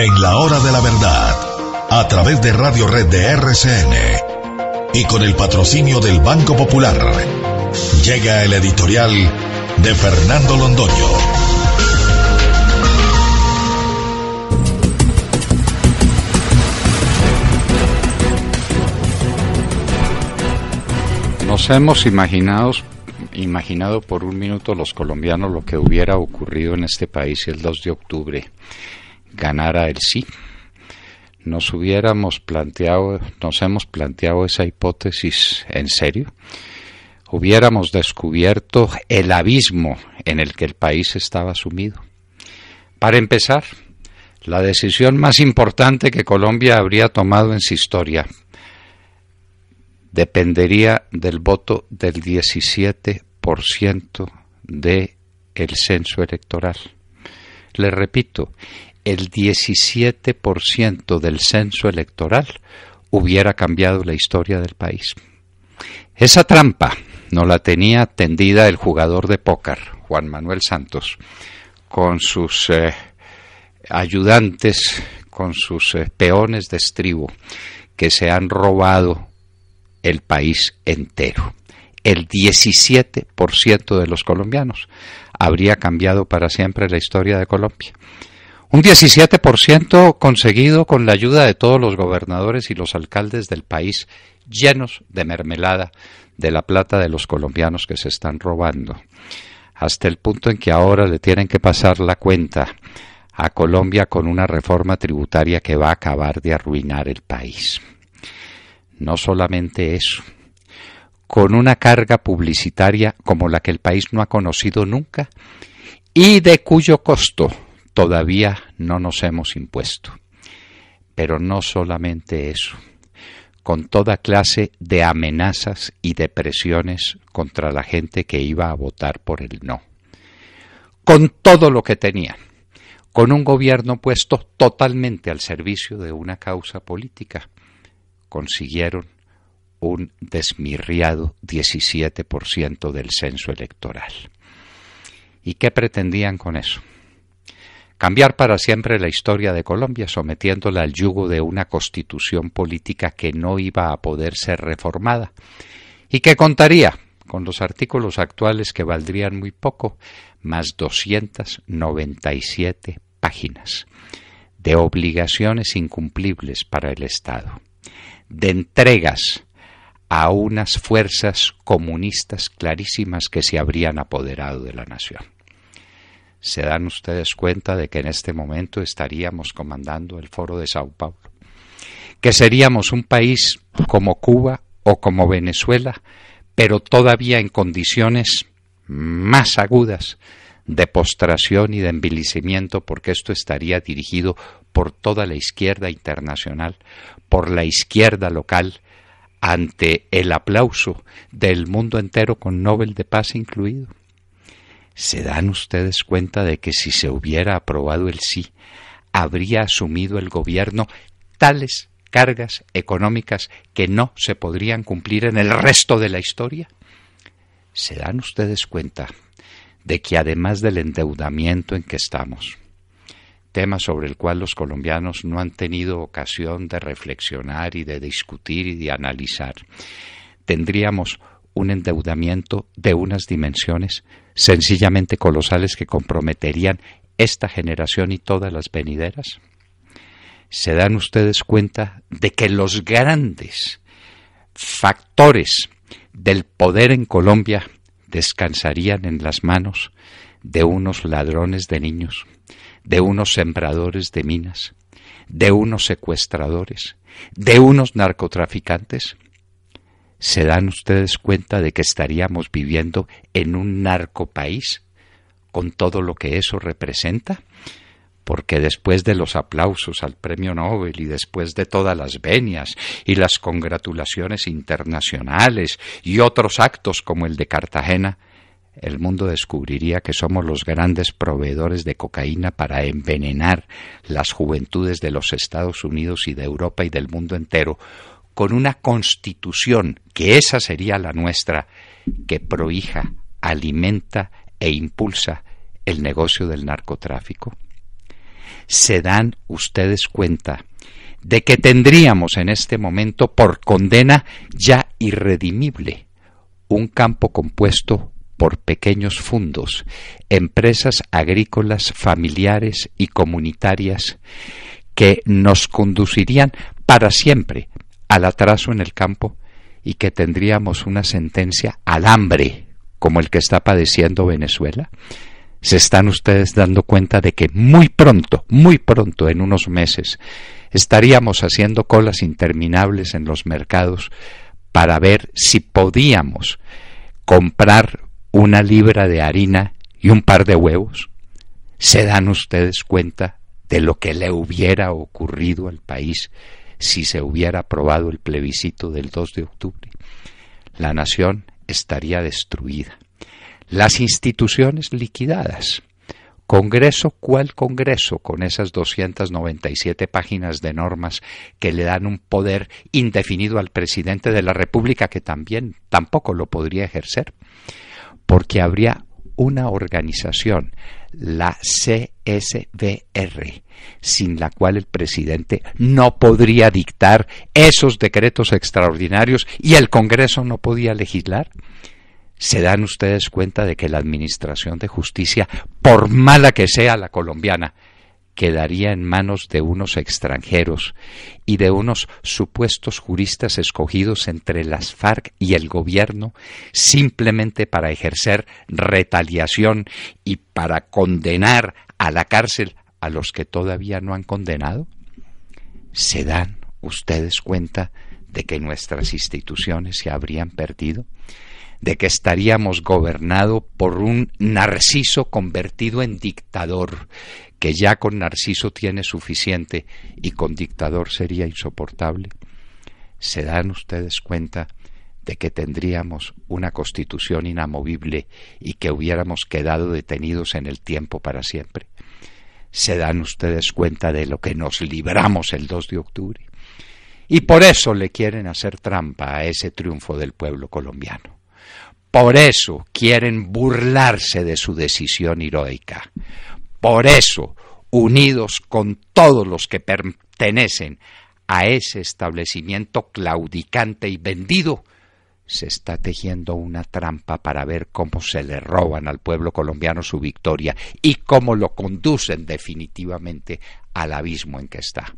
En la hora de la verdad, a través de Radio Red de RCN y con el patrocinio del Banco Popular, llega el editorial de Fernando Londoño. Nos hemos imaginado, imaginado por un minuto los colombianos lo que hubiera ocurrido en este país el 2 de octubre ganara el sí. Nos hubiéramos planteado, nos hemos planteado esa hipótesis en serio. Hubiéramos descubierto el abismo en el que el país estaba sumido. Para empezar, la decisión más importante que Colombia habría tomado en su historia dependería del voto del 17% de censo electoral. Le repito, el 17% del censo electoral hubiera cambiado la historia del país. Esa trampa no la tenía tendida el jugador de póker, Juan Manuel Santos, con sus eh, ayudantes, con sus eh, peones de estribo, que se han robado el país entero. El 17% de los colombianos habría cambiado para siempre la historia de Colombia. Un 17% conseguido con la ayuda de todos los gobernadores y los alcaldes del país llenos de mermelada de la plata de los colombianos que se están robando, hasta el punto en que ahora le tienen que pasar la cuenta a Colombia con una reforma tributaria que va a acabar de arruinar el país. No solamente eso, con una carga publicitaria como la que el país no ha conocido nunca y de cuyo costo todavía no nos hemos impuesto. Pero no solamente eso, con toda clase de amenazas y de presiones contra la gente que iba a votar por el no. Con todo lo que tenía, con un gobierno puesto totalmente al servicio de una causa política, consiguieron un desmirriado 17% del censo electoral. ¿Y qué pretendían con eso? cambiar para siempre la historia de Colombia sometiéndola al yugo de una constitución política que no iba a poder ser reformada y que contaría con los artículos actuales que valdrían muy poco, más 297 páginas de obligaciones incumplibles para el Estado, de entregas a unas fuerzas comunistas clarísimas que se habrían apoderado de la nación se dan ustedes cuenta de que en este momento estaríamos comandando el foro de Sao Paulo, que seríamos un país como Cuba o como Venezuela, pero todavía en condiciones más agudas de postración y de envilecimiento, porque esto estaría dirigido por toda la izquierda internacional, por la izquierda local, ante el aplauso del mundo entero con Nobel de Paz incluido. ¿Se dan ustedes cuenta de que si se hubiera aprobado el sí, habría asumido el gobierno tales cargas económicas que no se podrían cumplir en el resto de la historia? ¿Se dan ustedes cuenta de que además del endeudamiento en que estamos, tema sobre el cual los colombianos no han tenido ocasión de reflexionar y de discutir y de analizar, tendríamos un endeudamiento de unas dimensiones sencillamente colosales que comprometerían esta generación y todas las venideras? ¿Se dan ustedes cuenta de que los grandes factores del poder en Colombia descansarían en las manos de unos ladrones de niños, de unos sembradores de minas, de unos secuestradores, de unos narcotraficantes? ¿Se dan ustedes cuenta de que estaríamos viviendo en un narcopaís con todo lo que eso representa? porque después de los aplausos al Premio Nobel y después de todas las venias y las congratulaciones internacionales y otros actos como el de Cartagena, el mundo descubriría que somos los grandes proveedores de cocaína para envenenar las juventudes de los Estados Unidos y de Europa y del mundo entero con una constitución, que esa sería la nuestra, que prohija, alimenta e impulsa el negocio del narcotráfico? ¿Se dan ustedes cuenta de que tendríamos en este momento por condena ya irredimible un campo compuesto por pequeños fundos, empresas agrícolas, familiares y comunitarias que nos conducirían para siempre al atraso en el campo y que tendríamos una sentencia al hambre como el que está padeciendo Venezuela? ¿Se están ustedes dando cuenta de que muy pronto, muy pronto, en unos meses, estaríamos haciendo colas interminables en los mercados para ver si podíamos comprar una libra de harina y un par de huevos? ¿Se dan ustedes cuenta de lo que le hubiera ocurrido al país si se hubiera aprobado el plebiscito del 2 de octubre. La nación estaría destruida. Las instituciones liquidadas. Congreso, ¿cuál Congreso? Con esas 297 páginas de normas que le dan un poder indefinido al presidente de la República, que también tampoco lo podría ejercer, porque habría una organización, la CSBR, sin la cual el presidente no podría dictar esos decretos extraordinarios y el Congreso no podía legislar? ¿Se dan ustedes cuenta de que la Administración de Justicia, por mala que sea la colombiana, quedaría en manos de unos extranjeros y de unos supuestos juristas escogidos entre las FARC y el gobierno simplemente para ejercer retaliación y para condenar a la cárcel a los que todavía no han condenado? ¿Se dan ustedes cuenta de que nuestras instituciones se habrían perdido? ¿De que estaríamos gobernado por un narciso convertido en dictador que ya con Narciso tiene suficiente y con dictador sería insoportable, ¿se dan ustedes cuenta de que tendríamos una constitución inamovible y que hubiéramos quedado detenidos en el tiempo para siempre? ¿Se dan ustedes cuenta de lo que nos libramos el 2 de octubre? Y por eso le quieren hacer trampa a ese triunfo del pueblo colombiano. Por eso quieren burlarse de su decisión heroica. Por eso, unidos con todos los que pertenecen a ese establecimiento claudicante y vendido, se está tejiendo una trampa para ver cómo se le roban al pueblo colombiano su victoria y cómo lo conducen definitivamente al abismo en que está.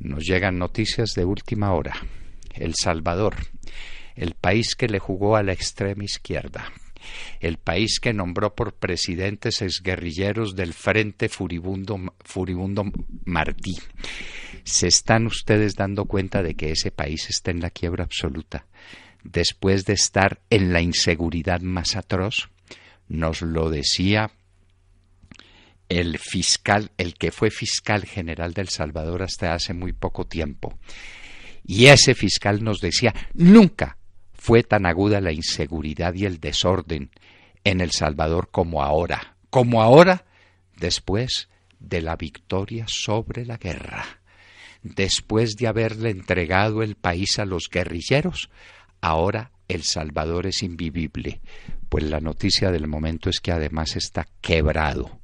Nos llegan noticias de última hora. El Salvador, el país que le jugó a la extrema izquierda el país que nombró por presidentes exguerrilleros del Frente Furibundo, Furibundo Martí. Se están ustedes dando cuenta de que ese país está en la quiebra absoluta, después de estar en la inseguridad más atroz. Nos lo decía el fiscal, el que fue fiscal general del Salvador hasta hace muy poco tiempo. Y ese fiscal nos decía, nunca fue tan aguda la inseguridad y el desorden en El Salvador como ahora, como ahora después de la victoria sobre la guerra. Después de haberle entregado el país a los guerrilleros, ahora El Salvador es invivible, pues la noticia del momento es que además está quebrado.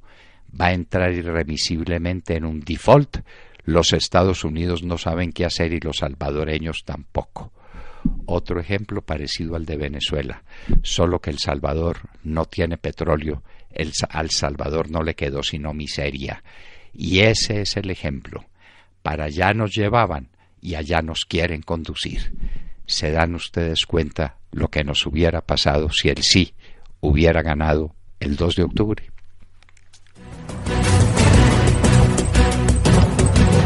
Va a entrar irremisiblemente en un default. Los Estados Unidos no saben qué hacer y los salvadoreños tampoco. Otro ejemplo parecido al de Venezuela, solo que El Salvador no tiene petróleo, el, al Salvador no le quedó sino miseria. Y ese es el ejemplo. Para allá nos llevaban y allá nos quieren conducir. ¿Se dan ustedes cuenta lo que nos hubiera pasado si el sí hubiera ganado el 2 de octubre?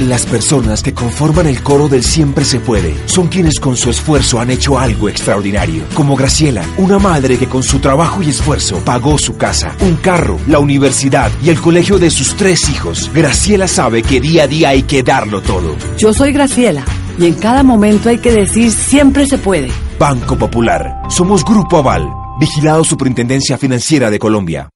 Las personas que conforman el coro del Siempre se puede son quienes con su esfuerzo han hecho algo extraordinario, como Graciela, una madre que con su trabajo y esfuerzo pagó su casa, un carro, la universidad y el colegio de sus tres hijos. Graciela sabe que día a día hay que darlo todo. Yo soy Graciela y en cada momento hay que decir siempre se puede. Banco Popular. Somos Grupo Aval. Vigilado Superintendencia Financiera de Colombia.